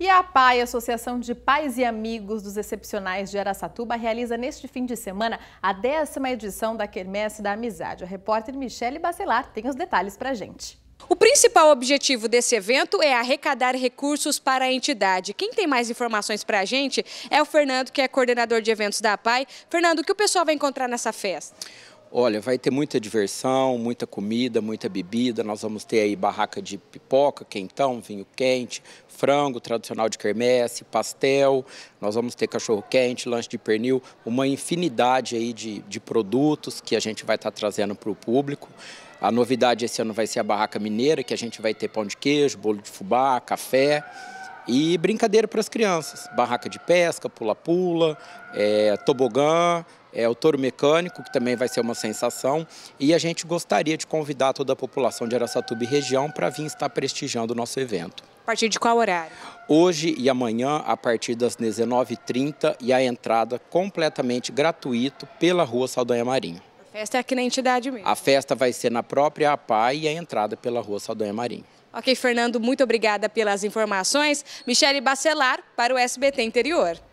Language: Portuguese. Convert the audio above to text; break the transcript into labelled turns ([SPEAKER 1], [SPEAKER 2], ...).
[SPEAKER 1] E a APAI, Associação de Pais e Amigos dos Excepcionais de Araçatuba, realiza neste fim de semana a décima edição da Quermesse da Amizade. A repórter Michele Bacelar tem os detalhes para a gente.
[SPEAKER 2] O principal objetivo desse evento é arrecadar recursos para a entidade. Quem tem mais informações para a gente é o Fernando, que é coordenador de eventos da APAI. Fernando, o que o pessoal vai encontrar nessa festa?
[SPEAKER 3] Olha, vai ter muita diversão, muita comida, muita bebida. Nós vamos ter aí barraca de pipoca, quentão, vinho quente, frango tradicional de quermesse, pastel. Nós vamos ter cachorro quente, lanche de pernil, uma infinidade aí de, de produtos que a gente vai estar tá trazendo para o público. A novidade esse ano vai ser a barraca mineira, que a gente vai ter pão de queijo, bolo de fubá, café e brincadeira para as crianças. Barraca de pesca, pula-pula, é, tobogã, é, o touro mecânico, que também vai ser uma sensação. E a gente gostaria de convidar toda a população de Aracatuba e região para vir estar prestigiando o nosso evento.
[SPEAKER 4] A partir de qual horário?
[SPEAKER 3] Hoje e amanhã, a partir das 19h30 e a entrada completamente gratuito pela Rua Saldanha Marinho.
[SPEAKER 2] A festa é aqui na entidade mesmo?
[SPEAKER 3] A festa vai ser na própria APA e a entrada pela Rua Saldanha Marinho.
[SPEAKER 2] Ok, Fernando, muito obrigada pelas informações. Michele Bacelar, para o SBT Interior.